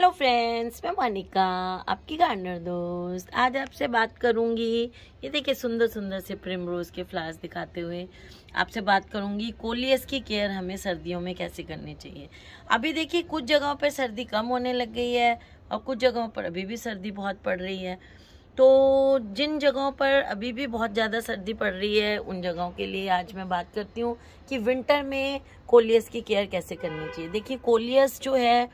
hello friends मैं मोनिका आपकी gardener दोस्त आज आपसे बात करूंगी ये देखिए सुंदर सुंदर से प्रेम रोज़ के फ्लावर्स दिखाते हुए आपसे बात करूंगी कोलियस की केयर हमें सर्दियों में कैसे करनी चाहिए अभी देखिए कुछ जगहों पर सर्दी कम होने लग गई है और कुछ जगहों पर अभी भी सर्दी बहुत पड़ रही है तो जिन जगहों पर अभी भी बहुत ज़्यादा सर्दी पड़ रही है उन जगहों के लिए आज मैं बात करती हूँ कि विंटर में कोलियस की केयर कैसे करनी चाहिए देखिए कोलियस जो है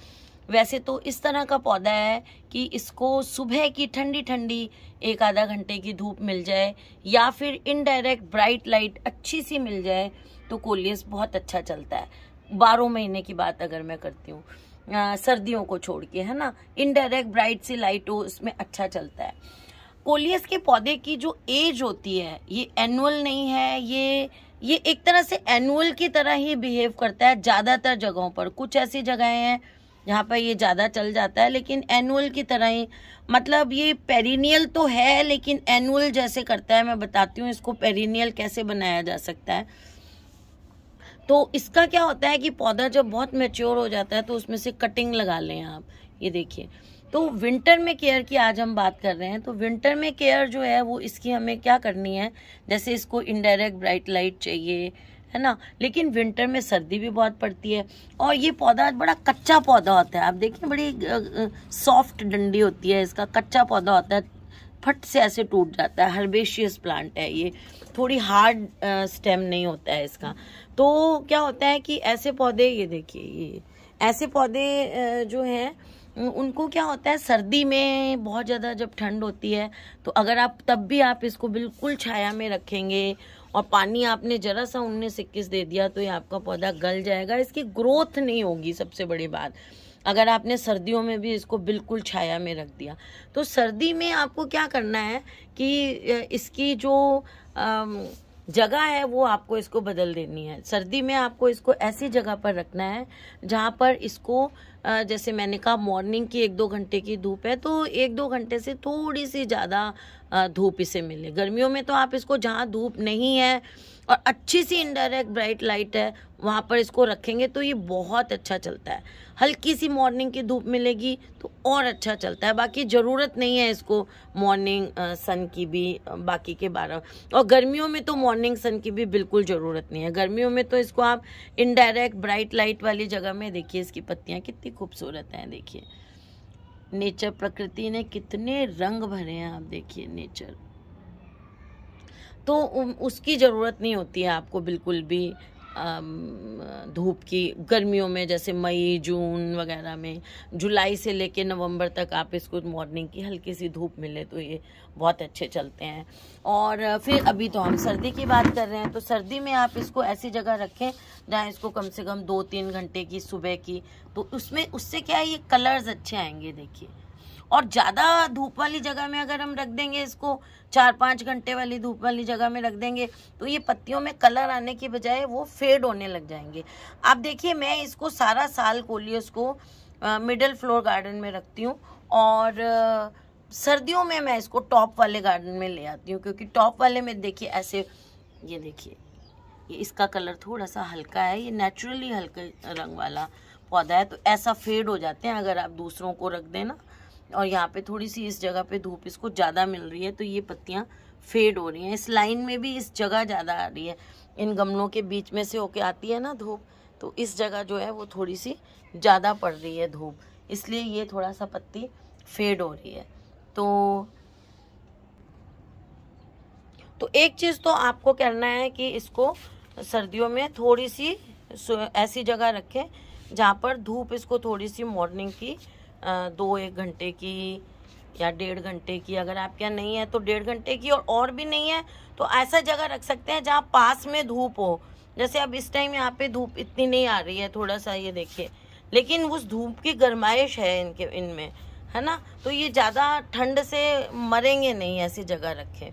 वैसे तो इस तरह का पौधा है कि इसको सुबह की ठंडी ठंडी एक आधा घंटे की धूप मिल जाए या फिर इनडायरेक्ट ब्राइट लाइट अच्छी सी मिल जाए तो कोलियस बहुत अच्छा चलता है बारह महीने की बात अगर मैं करती हूँ सर्दियों को छोड़ के है ना इनडायरेक्ट ब्राइट सी लाइट हो इसमें अच्छा चलता है कोलियस के पौधे की जो एज होती है ये एनुअल नहीं है ये ये एक तरह से एनुअल की तरह ही बिहेव करता है ज़्यादातर जगहों पर कुछ ऐसी जगहें हैं जहाँ पर ये ज़्यादा चल जाता है लेकिन एनुअल की तरह ही मतलब ये पेरिनियल तो है लेकिन एनुअल जैसे करता है मैं बताती हूँ इसको पेरिनियल कैसे बनाया जा सकता है तो इसका क्या होता है कि पौधा जब बहुत मेच्योर हो जाता है तो उसमें से कटिंग लगा लें आप ये देखिए तो विंटर में केयर की आज हम बात कर रहे हैं तो विंटर में केयर जो है वो इसकी हमें क्या करनी है जैसे इसको इनडायरेक्ट ब्राइट लाइट चाहिए है ना लेकिन विंटर में सर्दी भी बहुत पड़ती है और ये पौधा बड़ा कच्चा पौधा होता है आप देखिए बड़ी सॉफ्ट डंडी होती है इसका कच्चा पौधा होता है फट से ऐसे टूट जाता है हर्बेशियस प्लांट है ये थोड़ी हार्ड स्टेम नहीं होता है इसका तो क्या होता है कि ऐसे पौधे ये देखिए ये ऐसे पौधे जो हैं उनको क्या होता है सर्दी में बहुत ज़्यादा जब ठंड होती है तो अगर आप तब भी आप इसको बिल्कुल छाया में रखेंगे और पानी आपने जरा सा उन्नीस इक्कीस दे दिया तो ये आपका पौधा गल जाएगा इसकी ग्रोथ नहीं होगी सबसे बड़ी बात अगर आपने सर्दियों में भी इसको बिल्कुल छाया में रख दिया तो सर्दी में आपको क्या करना है कि इसकी जो आ, जगह है वो आपको इसको बदल देनी है सर्दी में आपको इसको ऐसी जगह पर रखना है जहाँ पर इसको जैसे मैंने कहा मॉर्निंग की एक दो घंटे की धूप है तो एक दो घंटे से थोड़ी सी ज़्यादा धूप इसे मिले गर्मियों में तो आप इसको जहाँ धूप नहीं है और अच्छी सी इनडायरेक्ट ब्राइट लाइट है वहाँ पर इसको रखेंगे तो ये बहुत अच्छा चलता है हल्की सी मॉर्निंग की धूप मिलेगी तो और अच्छा चलता है बाकी ज़रूरत नहीं है इसको मॉर्निंग सन की भी बाकी के बारह और गर्मियों में तो मॉर्निंग सन की भी बिल्कुल ज़रूरत नहीं है गर्मियों में तो इसको आप इनडायरेक्ट ब्राइट लाइट वाली जगह में देखिए इसकी पत्तियाँ कितनी खूबसूरत हैं देखिए नेचर प्रकृति ने कितने रंग भरे हैं आप देखिए नेचर तो उसकी ज़रूरत नहीं होती है आपको बिल्कुल भी धूप की गर्मियों में जैसे मई जून वगैरह में जुलाई से लेके नवंबर तक आप इसको मॉर्निंग की हल्की सी धूप मिले तो ये बहुत अच्छे चलते हैं और फिर अभी तो हम सर्दी की बात कर रहे हैं तो सर्दी में आप इसको ऐसी जगह रखें जहाँ इसको कम से कम दो तीन घंटे की सुबह की तो उसमें उससे क्या है ये कलर्स अच्छे आएंगे देखिए और ज़्यादा धूप वाली जगह में अगर हम रख देंगे इसको चार पाँच घंटे वाली धूप वाली जगह में रख देंगे तो ये पत्तियों में कलर आने के बजाय वो फेड होने लग जाएंगे आप देखिए मैं इसको सारा साल कोलिए उसको मिडल फ्लोर गार्डन में रखती हूँ और आ, सर्दियों में मैं इसको टॉप वाले गार्डन में ले आती हूँ क्योंकि टॉप वाले में देखिए ऐसे ये देखिए ये इसका कलर थोड़ा सा हल्का है ये नेचुरली हल्के रंग वाला पौधा है तो ऐसा फेड हो जाते हैं अगर आप दूसरों को रख देना और यहाँ पे थोड़ी सी इस जगह पे धूप इसको ज़्यादा मिल रही है तो ये पत्तियाँ फेड हो रही हैं इस लाइन में भी इस जगह ज़्यादा आ रही है इन गमलों के बीच में से होके आती है ना धूप तो इस जगह जो है वो थोड़ी सी ज़्यादा पड़ रही है धूप इसलिए ये थोड़ा सा पत्ती फेड हो रही है तो तो एक चीज़ तो आपको करना है कि इसको सर्दियों में थोड़ी सी ऐसी जगह रखें जहाँ पर धूप इसको थोड़ी सी मॉर्निंग की दो एक घंटे की या डेढ़ घंटे की अगर आपके यहाँ नहीं है तो डेढ़ घंटे की और और भी नहीं है तो ऐसा जगह रख सकते हैं जहाँ पास में धूप हो जैसे अब इस टाइम यहाँ पे धूप इतनी नहीं आ रही है थोड़ा सा ये देखिए लेकिन उस धूप की गर्माइश है इनके इनमें है ना तो ये ज़्यादा ठंड से मरेंगे नहीं ऐसी जगह रखें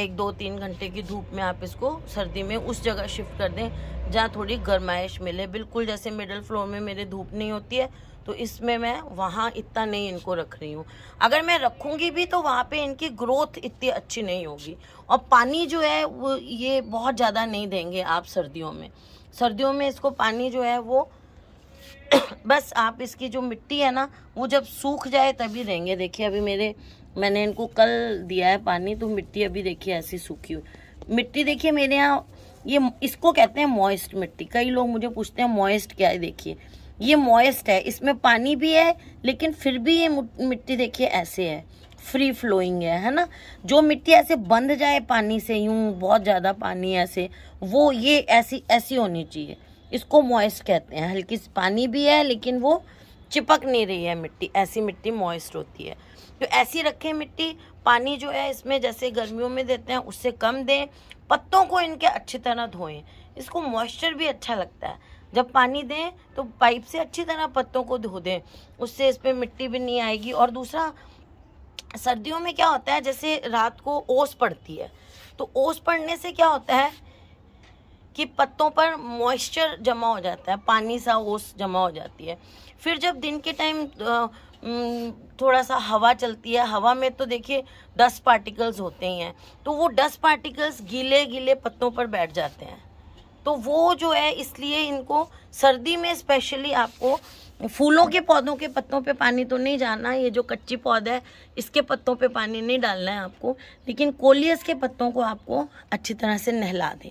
एक दो तीन घंटे की धूप में आप इसको सर्दी में उस जगह शिफ्ट कर दें जहाँ थोड़ी गर्माइश मिले बिल्कुल जैसे मिडल फ्लोर में मेरे धूप नहीं होती है तो इसमें मैं वहाँ इतना नहीं इनको रख रही हूँ अगर मैं रखूँगी भी तो वहाँ पे इनकी ग्रोथ इतनी अच्छी नहीं होगी और पानी जो है वो ये बहुत ज़्यादा नहीं देंगे आप सर्दियों में सर्दियों में इसको पानी जो है वो बस आप इसकी जो मिट्टी है ना वो जब सूख जाए तभी देंगे देखिए अभी मेरे मैंने इनको कल दिया है पानी तो मिट्टी अभी देखिए ऐसी सूखी हुई मिट्टी देखिए मेरे यहाँ ये इसको कहते हैं मॉइस्ट मिट्टी कई लोग मुझे पूछते हैं मॉइस्ट क्या है देखिए ये मॉइस्ट है इसमें पानी भी है लेकिन फिर भी ये मिट्टी देखिए ऐसे है फ्री फ्लोइंग है है ना जो मिट्टी ऐसे बंध जाए पानी से यूं बहुत ज़्यादा पानी ऐसे वो ये ऐसी ऐसी होनी चाहिए इसको मॉइस्ट कहते हैं हल्की पानी भी है लेकिन वो चिपक नहीं रही है मिट्टी ऐसी मिट्टी मॉइस्ट होती है तो ऐसी रखें मिट्टी पानी जो है इसमें जैसे गर्मियों में देते हैं उससे कम दें पत्तों को इनके अच्छी तरह धोएं इसको मॉइस्चर भी अच्छा लगता है जब पानी दें तो पाइप से अच्छी तरह पत्तों को धो दें उससे इस पर मिट्टी भी नहीं आएगी और दूसरा सर्दियों में क्या होता है जैसे रात को ओस पड़ती है तो ओस पड़ने से क्या होता है कि पत्तों पर मॉइस्चर जमा हो जाता है पानी सा ओस जमा हो जाती है फिर जब दिन के टाइम थोड़ा सा हवा चलती है हवा में तो देखिए डस्ट पार्टिकल्स होते ही हैं तो वो डस्ट पार्टिकल्स गीले गीले पत्तों पर बैठ जाते हैं तो वो जो है इसलिए इनको सर्दी में स्पेशली आपको फूलों के पौधों के पत्तों पे पानी तो नहीं जाना ये जो कच्ची पौधा है इसके पत्तों पे पानी नहीं डालना है आपको लेकिन कोलियस के पत्तों को आपको अच्छी तरह से नहला दें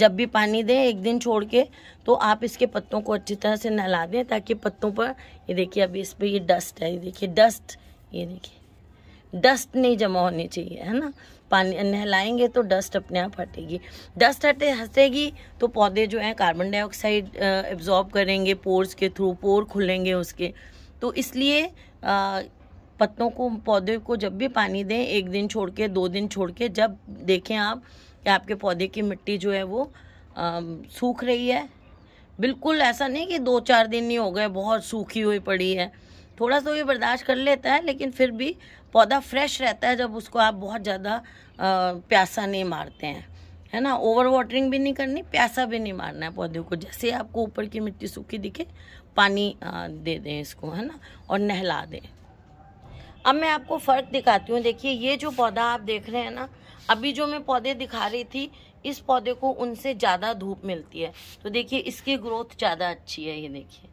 जब भी पानी दें एक दिन छोड़ के तो आप इसके पत्तों को अच्छी तरह से नहला दें ताकि पत्तों पर ये देखिए अभी इस पर ये डस्ट है ये देखिए डस्ट ये देखिए डस्ट नहीं जमा होनी चाहिए है ना पानी नहलाएंगे तो डस्ट अपने आप हटेगी डस्ट हटे हटेगी तो पौधे जो हैं कार्बन डाइऑक्साइड एब्जॉर्ब करेंगे पोर्स के थ्रू पोर खुलेंगे उसके तो इसलिए पत्तों को पौधे को जब भी पानी दें एक दिन छोड़ के दो दिन छोड़ के जब देखें आप कि आपके पौधे की मिट्टी जो है वो सूख रही है बिल्कुल ऐसा नहीं कि दो चार दिन ही हो गए बहुत सूखी हुई पड़ी है थोड़ा सा ये बर्दाश्त कर लेता है लेकिन फिर भी पौधा फ्रेश रहता है जब उसको आप बहुत ज़्यादा प्यासा नहीं मारते हैं है ना ओवर वाटरिंग भी नहीं करनी प्यासा भी नहीं मारना है पौधे को जैसे आपको ऊपर की मिट्टी सूखी दिखे पानी दे दें इसको है ना और नहला दें अब मैं आपको फ़र्क दिखाती हूँ देखिए ये जो पौधा आप देख रहे हैं ना अभी जो मैं पौधे दिखा रही थी इस पौधे को उनसे ज़्यादा धूप मिलती है तो देखिए इसकी ग्रोथ ज़्यादा अच्छी है ये देखिए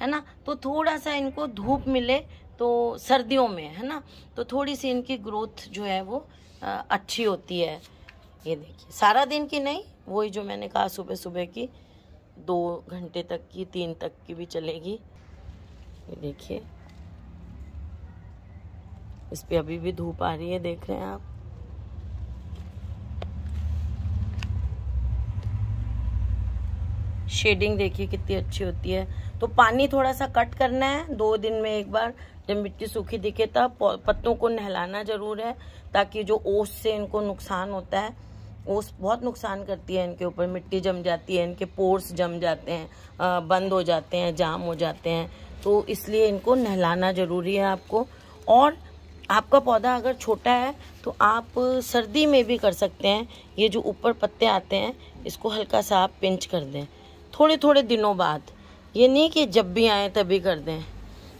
है ना तो थोड़ा सा इनको धूप मिले तो सर्दियों में है ना तो थोड़ी सी इनकी ग्रोथ जो है वो अच्छी होती है ये देखिए सारा दिन की नहीं वही जो मैंने कहा सुबह सुबह की दो घंटे तक की तीन तक की भी चलेगी ये देखिए इस पर अभी भी धूप आ रही है देख रहे हैं आप शेडिंग देखिए कितनी अच्छी होती है तो पानी थोड़ा सा कट करना है दो दिन में एक बार जब मिट्टी सूखी दिखे तब पत्तों को नहलाना जरूर है ताकि जो ओस से इनको नुकसान होता है ओस बहुत नुकसान करती है इनके ऊपर मिट्टी जम जाती है इनके पोर्स जम जाते हैं बंद हो जाते हैं जाम हो जाते हैं तो इसलिए इनको नहलाना जरूरी है आपको और आपका पौधा अगर छोटा है तो आप सर्दी में भी कर सकते हैं ये जो ऊपर पत्ते आते हैं इसको हल्का सा आप पिंच कर दें थोड़े थोड़े दिनों बाद ये नहीं कि जब भी आए तभी कर दें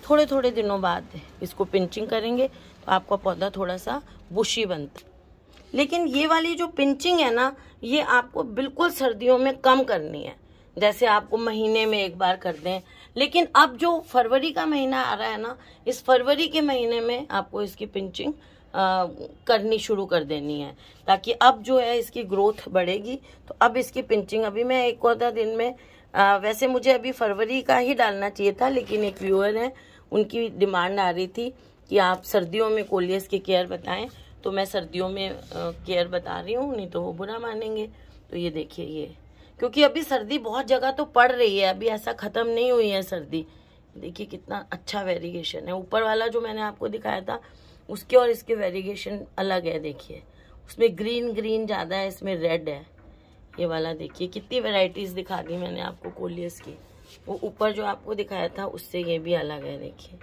थोड़े थोड़े दिनों बाद इसको पिंचिंग करेंगे तो आपका पौधा थोड़ा सा बुशी बनता लेकिन ये वाली जो पिंचिंग है ना ये आपको बिल्कुल सर्दियों में कम करनी है जैसे आपको महीने में एक बार कर दें लेकिन अब जो फरवरी का महीना आ रहा है ना इस फरवरी के महीने में आपको इसकी पिंचिंग आ, करनी शुरू कर देनी है ताकि अब जो है इसकी ग्रोथ बढ़ेगी तो अब इसकी पिंचिंग अभी मैं एक और दिन में आ, वैसे मुझे अभी फरवरी का ही डालना चाहिए था लेकिन एक व्यूअर है उनकी डिमांड आ रही थी कि आप सर्दियों में कोलियस की केयर बताएं तो मैं सर्दियों में केयर बता रही हूँ नहीं तो वो बुरा मानेंगे तो ये देखिए ये क्योंकि अभी सर्दी बहुत जगह तो पड़ रही है अभी ऐसा ख़त्म नहीं हुई है सर्दी देखिए कितना अच्छा वेरिएशन है ऊपर वाला जो मैंने आपको दिखाया था उसके और इसके वेरिएशन अलग है देखिए उसमें ग्रीन ग्रीन ज़्यादा है इसमें रेड है ये वाला देखिए कितनी वेराइटीज़ दिखा दी मैंने आपको कोलियस की वो ऊपर जो आपको दिखाया था उससे ये भी अलग है देखिए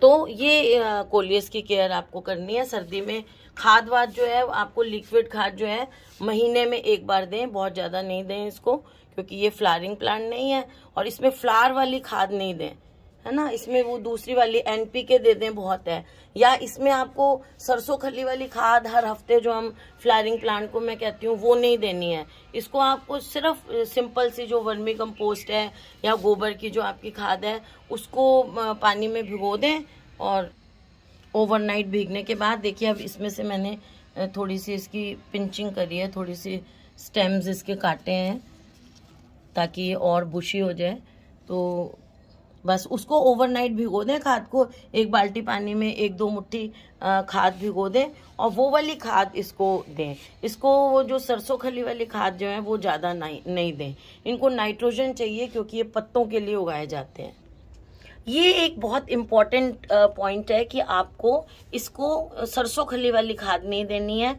तो ये कोलियस की केयर आपको करनी है सर्दी में खाद वाद जो है आपको लिक्विड खाद जो है महीने में एक बार दें बहुत ज़्यादा नहीं दें इसको क्योंकि ये फ्लारिंग प्लांट नहीं है और इसमें फ्लावर वाली खाद नहीं दें है ना इसमें वो दूसरी वाली एनपीके दे दें बहुत है या इसमें आपको सरसों खली वाली खाद हर हफ्ते जो हम फ्लारिंग प्लांट को मैं कहती हूँ वो नहीं देनी है इसको आपको सिर्फ सिंपल सी जो वर्मी कंपोस्ट है या गोबर की जो आपकी खाद है उसको पानी में भिगो दें और ओवरनाइट भीगने के बाद देखिए अब इसमें से मैंने थोड़ी सी इसकी पिंचिंग करी है थोड़ी सी स्टेम्स इसके काटे हैं ताकि ये और बुशी हो जाए तो बस उसको ओवरनाइट भिगो दें खाद को एक बाल्टी पानी में एक दो मुट्ठी खाद भिगो दें और वो वाली खाद इसको दें इसको वो जो सरसों खली वाली खाद जो है वो ज़्यादा नहीं नहीं दें इनको नाइट्रोजन चाहिए क्योंकि ये पत्तों के लिए उगाए जाते हैं ये एक बहुत इम्पॉर्टेंट पॉइंट है कि आपको इसको सरसों खली वाली खाद नहीं देनी है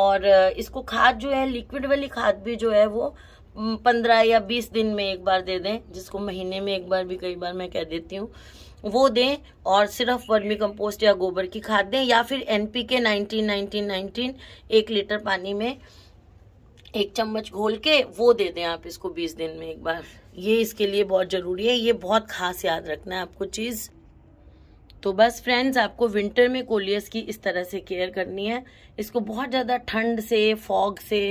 और इसको खाद जो है लिक्विड वाली खाद भी जो है वो पंद्रह या बीस दिन में एक बार दे दें जिसको महीने में एक बार भी कई बार मैं कह देती हूँ वो दें और सिर्फ वर्मी कंपोस्ट या गोबर की खाद दें या फिर एनपीके 19 19 19 एक लीटर पानी में एक चम्मच घोल के वो दे दें आप इसको 20 दिन में एक बार ये इसके लिए बहुत ज़रूरी है ये बहुत खास याद रखना है आपको चीज़ तो बस फ्रेंड्स आपको विंटर में कोलियस की इस तरह से केयर करनी है इसको बहुत ज़्यादा ठंड से फॉग से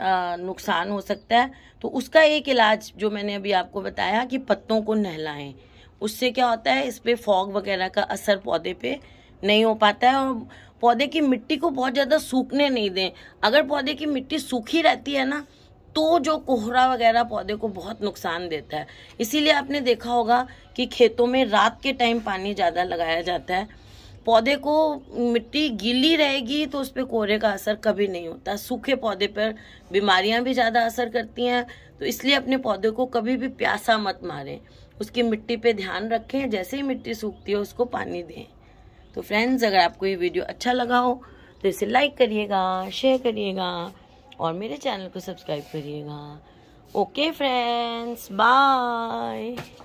नुकसान हो सकता है तो उसका एक इलाज जो मैंने अभी आपको बताया कि पत्तों को नहलाएं उससे क्या होता है इस पर फॉग वगैरह का असर पौधे पे नहीं हो पाता है और पौधे की मिट्टी को बहुत ज़्यादा सूखने नहीं दें अगर पौधे की मिट्टी सूखी रहती है ना तो जो कोहरा वगैरह पौधे को बहुत नुकसान देता है इसीलिए आपने देखा होगा कि खेतों में रात के टाइम पानी ज़्यादा लगाया जाता है पौधे को मिट्टी गीली रहेगी तो उस पर कोहरे का असर कभी नहीं होता सूखे पौधे पर बीमारियां भी ज़्यादा असर करती हैं तो इसलिए अपने पौधे को कभी भी प्यासा मत मारें उसकी मिट्टी पे ध्यान रखें जैसे ही मिट्टी सूखती है उसको पानी दें तो फ्रेंड्स अगर आपको ये वीडियो अच्छा लगा हो तो इसे लाइक करिएगा शेयर करिएगा और मेरे चैनल को सब्सक्राइब करिएगा ओके फ्रेंड्स बाय